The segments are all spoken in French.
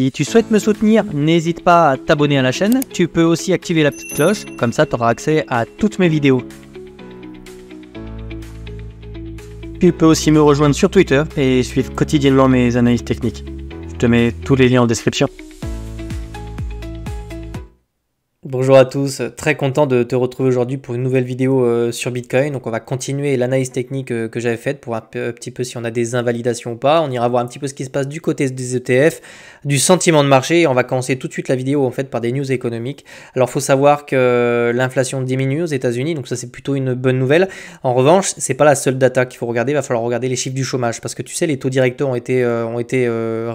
Si tu souhaites me soutenir, n'hésite pas à t'abonner à la chaîne. Tu peux aussi activer la petite cloche, comme ça tu auras accès à toutes mes vidéos. Tu peux aussi me rejoindre sur Twitter et suivre quotidiennement mes analyses techniques. Je te mets tous les liens en description. Bonjour à tous, euh, très content de te retrouver aujourd'hui pour une nouvelle vidéo euh, sur Bitcoin. Donc on va continuer l'analyse technique euh, que j'avais faite pour un, petit peu si on a des invalidations ou pas. On ira voir un petit peu ce qui se passe du côté des ETF, du sentiment de marché. Et on va commencer tout de suite la vidéo en fait par des news économiques. Alors faut savoir que l'inflation diminue aux États-Unis, donc ça c'est plutôt une bonne nouvelle. En revanche, c'est pas la seule data qu'il faut regarder. Il va falloir regarder les chiffres du chômage parce que tu sais les taux directeurs ont été ont été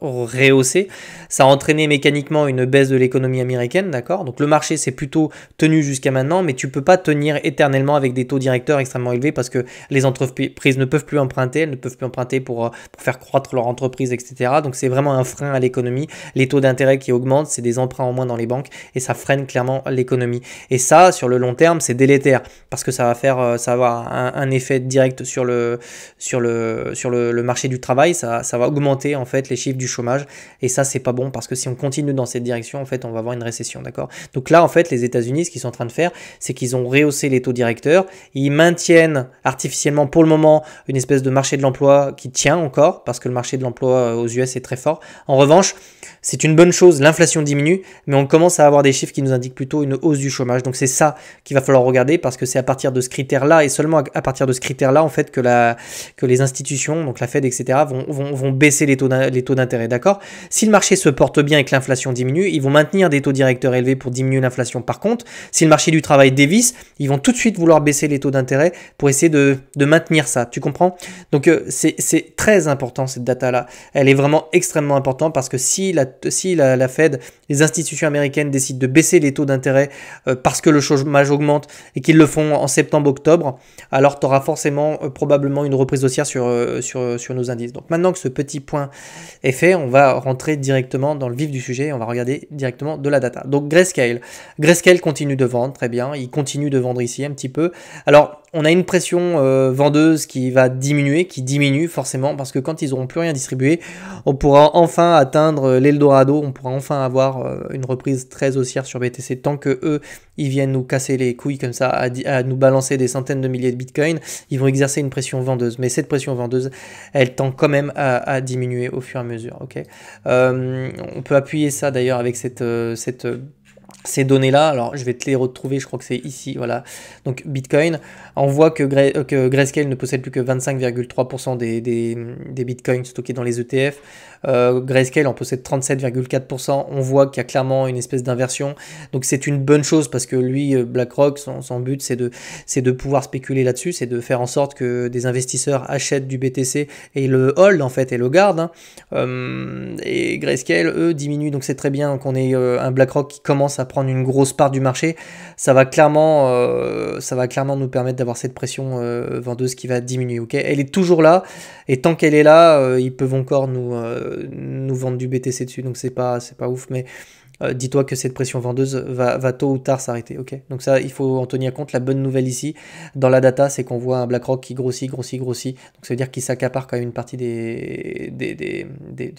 rehaussés. Ça a entraîné mécaniquement une baisse de l'économie américaine, d'accord. Donc le marché c'est plutôt tenu jusqu'à maintenant, mais tu ne peux pas tenir éternellement avec des taux directeurs extrêmement élevés parce que les entreprises ne peuvent plus emprunter, elles ne peuvent plus emprunter pour, euh, faire croître leur entreprise, etc. Donc c'est vraiment un frein à l'économie. Les taux d'intérêt qui augmentent, c'est des emprunts en moins dans les banques et ça freine clairement l'économie. Et ça, sur le long terme, c'est délétère parce que ça va faire, euh, ça va avoir un, effet direct sur le, sur le, sur marché du travail. Ça, va augmenter en fait les chiffres du chômage et ça, c'est pas bon parce que si on continue dans cette direction, en fait, on va avoir une récession, d'accord Donc là, en fait, les États-Unis, ce qu'ils sont en train de faire, c'est qu'ils ont rehaussé les taux directeurs. Ils maintiennent artificiellement, pour le moment, une espèce de marché de l'emploi qui tient encore, parce que le marché de l'emploi euh, aux US est très fort. En revanche, c'est une bonne chose, l'inflation diminue, mais on commence à avoir des chiffres qui nous indiquent plutôt une hausse du chômage. Donc c'est ça qu'il va falloir regarder, parce que c'est à partir de ce critère-là, et seulement à partir de ce critère-là, en fait, que, les institutions, donc la Fed, etc., vont, vont baisser les taux d'intérêt, d'accord Si le marché se porte bien et que l'inflation diminue, ils vont maintenir des taux directeurs élevés pour diminuer l'inflation par contre, si le marché du travail dévisse, ils vont tout de suite vouloir baisser les taux d'intérêt pour essayer de, maintenir ça. Tu comprends Donc euh, c'est très important cette data-là. Elle est vraiment extrêmement importante parce que si la, Fed, les institutions américaines décident de baisser les taux d'intérêt euh, parce que le chômage augmente et qu'ils le font en septembre-octobre, alors tu auras forcément euh, probablement une reprise haussière sur, sur nos indices. Donc maintenant que ce petit point est fait, on va rentrer directement dans le vif du sujet et on va regarder directement de la data. Donc Grayscale, Grayscale continue de vendre, très bien. Il continue de vendre ici un petit peu. Alors, on a une pression euh, vendeuse qui va diminuer, qui diminue forcément, parce que quand ils n'auront plus rien distribué, on pourra enfin atteindre l'Eldorado, on pourra enfin avoir euh, une reprise très haussière sur BTC, tant que eux, ils viennent nous casser les couilles comme ça, à, nous balancer des centaines de milliers de bitcoins, ils vont exercer une pression vendeuse. Mais cette pression vendeuse, elle tend quand même à, diminuer au fur et à mesure. Euh, on peut appuyer ça d'ailleurs avec cette, cette ces données-là, alors je vais te les retrouver, je crois que c'est ici, voilà. Donc Bitcoin, on voit que, euh, Grayscale ne possède plus que 25,3% des, des, Bitcoins stockés dans les ETF. Euh, Grayscale en possède 37,4%. On voit qu'il y a clairement une espèce d'inversion. Donc c'est une bonne chose parce que lui, euh, BlackRock, son, but, c'est de, de pouvoir spéculer là-dessus, c'est de faire en sorte que des investisseurs achètent du BTC et le hold en fait et le garde hein. et Grayscale, eux, diminuent. Donc c'est très bien qu'on ait un BlackRock qui commence à prendre une grosse part du marché, ça va clairement, euh, ça va clairement nous permettre d'avoir cette pression euh, vendeuse qui va diminuer. ok elle est toujours là, et tant qu'elle est là, euh, ils peuvent encore nous, nous vendre du BTC dessus, donc c'est pas, c'est pas ouf, mais euh, dis-toi que cette pression vendeuse va, va tôt ou tard s'arrêter. ok Donc ça, il faut en tenir compte. La bonne nouvelle ici, dans la data, c'est qu'on voit un BlackRock qui grossit, grossit, grossit. Donc ça veut dire qu'il s'accapare quand même une partie des,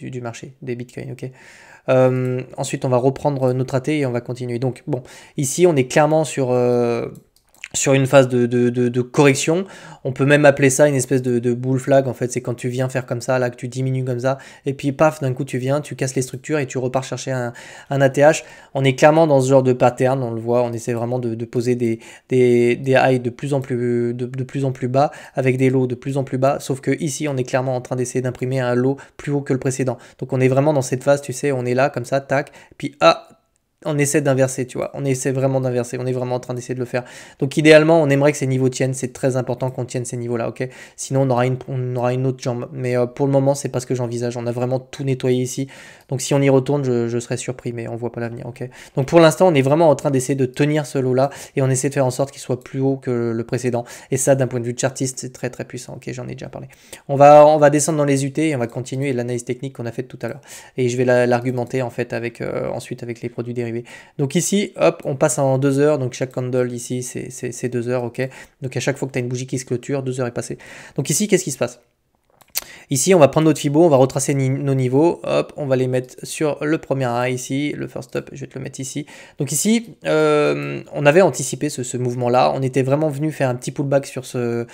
du, marché, des bitcoins. ok euh, ensuite, on va reprendre notre AT et on va continuer. Donc bon, ici, on est clairement sur... Euh, sur une phase de, correction. On peut même appeler ça une espèce de, bull flag, en fait. C'est quand tu viens faire comme ça, là, que tu diminues comme ça, et puis paf, d'un coup, tu viens, tu casses les structures et tu repars chercher un, ATH. On est clairement dans ce genre de pattern, on le voit, on essaie vraiment de, poser des, des, de plus, en plus, de, plus en plus bas, avec des lots de plus en plus bas, sauf que ici, on est clairement en train d'essayer d'imprimer un lot plus haut que le précédent. Donc, on est vraiment dans cette phase, tu sais, on est là, comme ça, tac, puis ah, on essaie d'inverser, tu vois. On essaie vraiment d'inverser. On est vraiment en train d'essayer de le faire. Donc idéalement, on aimerait que ces niveaux tiennent. C'est très important qu'on tienne ces niveaux-là, ok Sinon, on aura, une, aura une autre jambe. Mais euh, pour le moment, c'est pas ce que j'envisage. On a vraiment tout nettoyé ici. Donc si on y retourne, je, serais surpris, mais on voit pas l'avenir, ok Donc pour l'instant, on est vraiment en train d'essayer de tenir ce lot-là et on essaie de faire en sorte qu'il soit plus haut que le précédent. Et ça, d'un point de vue chartiste, c'est très très puissant, ok J'en ai déjà parlé. On va, on va descendre dans les UT et on va continuer l'analyse technique qu'on a faite tout à l'heure. Et je vais l'argumenter en fait avec, euh, ensuite avec les produits dérivés donc ici, hop, on passe en deux heures. Donc chaque candle ici, c'est deux heures, ok. Donc à chaque fois que tu as une bougie qui se clôture, deux heures est passée. Donc ici, qu'est-ce qui se passe Ici, on va prendre notre Fibo, on va retracer nos niveaux. Hop, on va les mettre sur le premier A ici, le first stop, je vais te le mettre ici. Donc ici, euh, on avait anticipé ce, mouvement-là. On était vraiment venu faire un petit pullback sur, ce,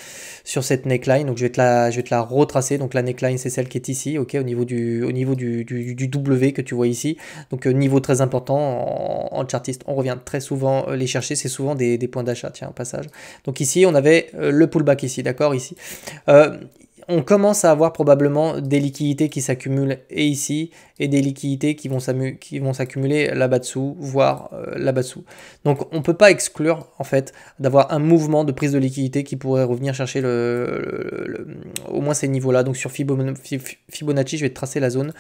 sur cette neckline. Donc je vais, te la, je vais te la retracer. Donc la neckline, c'est celle qui est ici, ok, au niveau du, au niveau du, du, W que tu vois ici. Donc euh, niveau très important en, chartiste. On revient très souvent euh, les chercher. C'est souvent des, points d'achat, tiens, au passage. Donc ici, on avait le pullback ici, d'accord, ici on commence à avoir probablement des liquidités qui s'accumulent et ici et des liquidités qui vont s'accumuler là-bas dessous, voire euh, là-bas dessous. Donc on ne peut pas exclure en fait d'avoir un mouvement de prise de liquidité qui pourrait revenir chercher le, au moins ces niveaux-là. Donc sur Fibonacci, je vais tracer la zone.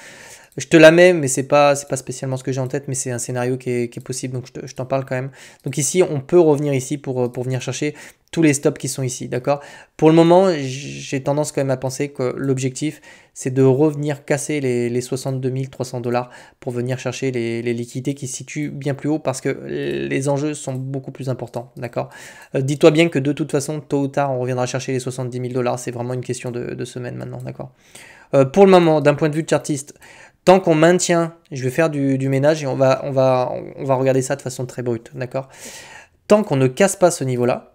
Je te la mets, mais c'est pas pas spécialement ce que j'ai en tête, mais c'est un scénario qui est, possible, donc je t'en parle quand même. Donc ici, on peut revenir ici pour, pour venir chercher tous les stops qui sont ici, d'accord Pour le moment, j'ai tendance quand même à penser que l'objectif, c'est de revenir casser les, 62 300 dollars pour venir chercher les, liquidités qui se situent bien plus haut parce que les enjeux sont beaucoup plus importants, d'accord euh, Dis-toi bien que de toute façon, tôt ou tard, on reviendra chercher les 70 000 dollars, c'est vraiment une question de, semaine maintenant, d'accord euh, Pour le moment, d'un point de vue de chartiste, tant qu'on maintient, je vais faire du, ménage et on va, on, va, on va regarder ça de façon très brute, d'accord Tant qu'on ne casse pas ce niveau-là,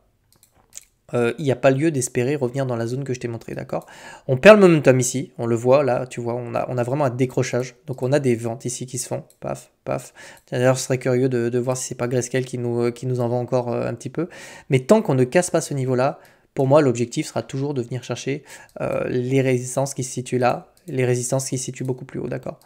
euh, il n'y a pas lieu d'espérer revenir dans la zone que je t'ai montrée, d'accord On perd le momentum ici, on le voit là, tu vois, on a, on a vraiment un décrochage. Donc on a des ventes ici qui se font, paf, paf. D'ailleurs, je serais curieux de, voir si c'est pas Grayscale qui nous, euh, qui nous en vend encore euh, un petit peu. Mais tant qu'on ne casse pas ce niveau-là, pour moi, l'objectif sera toujours de venir chercher les résistances qui se situent là, les résistances qui se situent beaucoup plus haut, d'accord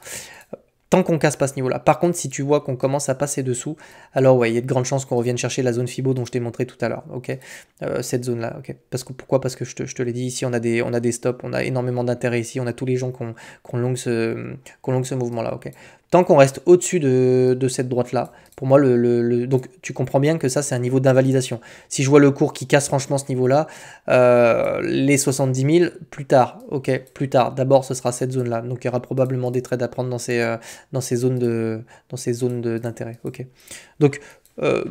tant qu'on casse pas ce niveau-là. Par contre, si tu vois qu'on commence à passer dessous, alors ouais, il y a de grandes chances qu'on revienne chercher la zone FIBO dont je t'ai montré tout à l'heure, ok euh, Cette zone-là, ok Parce que, Pourquoi Parce que je te, je te l'ai dit, ici on a, des, on a des stops, on a énormément d'intérêt ici, on a tous les gens qui ont, longue ce, ce mouvement-là, ok Tant qu'on reste au-dessus de, cette droite-là, pour moi, le, donc tu comprends bien que ça, c'est un niveau d'invalidation. Si je vois le cours qui casse franchement ce niveau-là, euh, les 70 000, plus tard, ok, plus tard. D'abord, ce sera cette zone-là. Donc, il y aura probablement des trades à prendre dans ces, euh, de, dans ces zones d'intérêt. ok. Donc, euh,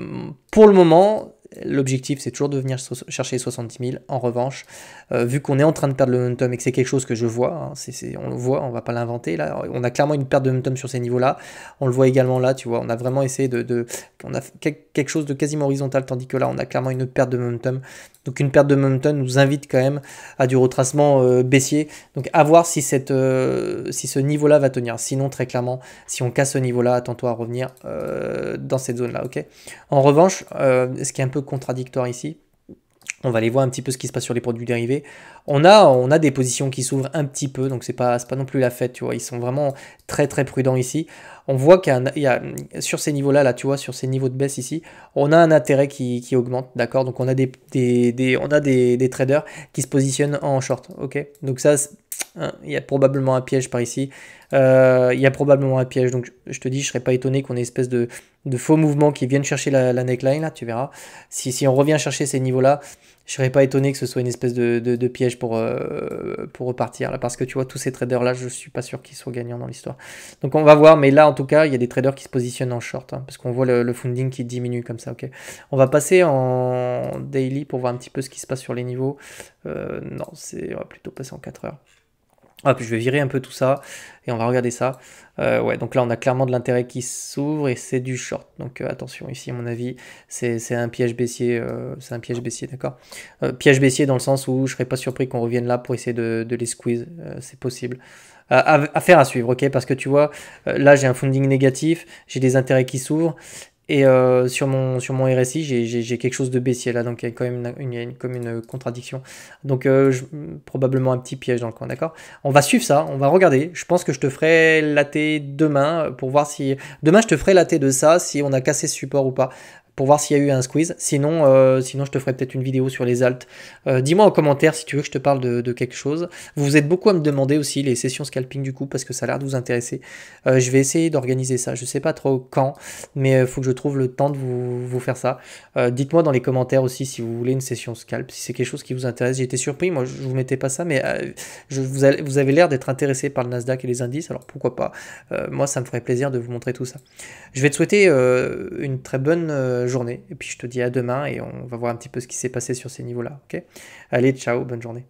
pour le moment, L'objectif, c'est toujours de venir chercher chercher 70 000. En revanche, euh, vu qu'on est en train de perdre le momentum et que c'est quelque chose que je vois, hein, on le voit, on va pas l'inventer. Là, on a clairement une perte de momentum sur ces niveaux-là. On le voit également là, tu vois. On a vraiment essayé de, de on a quelque chose de quasiment horizontal, tandis que là, on a clairement une perte de momentum. Donc une perte de momentum nous invite quand même à du retracement euh, baissier. Donc à voir si, cette, euh, si ce niveau-là va tenir. Sinon, très clairement, si on casse ce niveau-là, attends-toi à revenir euh, dans cette zone-là. ok en revanche, ce qui est un peu contradictoire ici, on va aller voir un petit peu ce qui se passe sur les produits dérivés. On a, on a des positions qui s'ouvrent un petit peu, donc c'est pas, pas non plus la fête, tu vois. Ils sont vraiment très très prudents ici. On voit qu'il y, a sur ces niveaux-là, là, tu vois, sur ces niveaux de baisse ici, on a un intérêt qui, augmente, d'accord. Donc on a des, on a des, des, traders qui se positionnent en short, ok. Donc ça, Hein, il y a probablement un piège par ici. Euh, il y a probablement un piège. Donc je te dis, je ne serais pas étonné qu'on ait une espèce de, faux mouvement qui viennent chercher la, neckline, là, tu verras. Si, on revient chercher ces niveaux-là, je serais pas étonné que ce soit une espèce de, piège pour, euh, repartir. parce que tu vois, tous ces traders-là, je ne suis pas sûr qu'ils soient gagnants dans l'histoire. Donc on va voir, mais là, en tout cas, il y a des traders qui se positionnent en short, hein, parce qu'on voit le, funding qui diminue comme ça, ok. On va passer en daily pour voir un petit peu ce qui se passe sur les niveaux. Euh, non, on va plutôt passer en 4 heures. Hop, ah, je vais virer un peu tout ça et on va regarder ça. Euh, ouais, donc là, on a clairement de l'intérêt qui s'ouvre et c'est du short. Donc euh, attention, ici, à mon avis, c'est un piège baissier. Euh, c'est un piège baissier, d'accord Piège baissier dans le sens où je ne serais pas surpris qu'on revienne là pour essayer de, les squeeze. c'est possible. Affaire faire à suivre, ok Parce que tu vois, là, j'ai un funding négatif, j'ai des intérêts qui s'ouvrent et euh, sur, mon, sur mon RSI, j'ai quelque chose de baissier là, donc il y a quand même une, comme une euh, contradiction. Donc euh, probablement un petit piège dans le coin, d'accord On va suivre ça, on va regarder. Je pense que je te ferai laté demain pour voir si... Demain, je te ferai laté de ça, si on a cassé ce support ou pas pour voir s'il y a eu un squeeze. Sinon, euh, sinon je te ferai peut-être une vidéo sur les alt. Euh, dis-moi en commentaire si tu veux que je te parle de, quelque chose. Vous vous êtes beaucoup à me demander aussi les sessions scalping du coup parce que ça a l'air de vous intéresser. Euh, je vais essayer d'organiser ça. Je ne sais pas trop quand, mais il faut que je trouve le temps de vous, faire ça. Dites-moi dans les commentaires aussi si vous voulez une session scalp, si c'est quelque chose qui vous intéresse. J'étais surpris, moi je ne vous mettais pas ça, mais je, vous, vous avez l'air d'être intéressé par le Nasdaq et les indices, alors pourquoi pas. moi ça me ferait plaisir de vous montrer tout ça. Je vais te souhaiter une très bonne journée. Et puis je te dis à demain et on va voir un petit peu ce qui s'est passé sur ces niveaux-là. ok Allez, ciao, bonne journée.